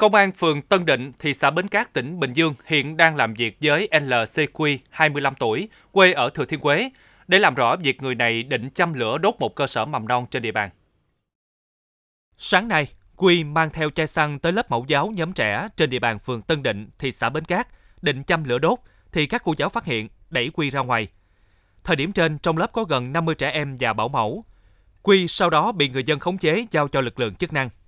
Công an phường Tân Định, thị xã Bến Cát, tỉnh Bình Dương hiện đang làm việc với LCQ, 25 tuổi, quê ở Thừa Thiên Huế, để làm rõ việc người này định châm lửa đốt một cơ sở mầm non trên địa bàn. Sáng nay, Quy mang theo chai xăng tới lớp mẫu giáo nhóm trẻ trên địa bàn phường Tân Định, thị xã Bến Cát, định châm lửa đốt, thì các cô giáo phát hiện, đẩy Quy ra ngoài. Thời điểm trên, trong lớp có gần 50 trẻ em và bảo mẫu. Quy sau đó bị người dân khống chế giao cho lực lượng chức năng.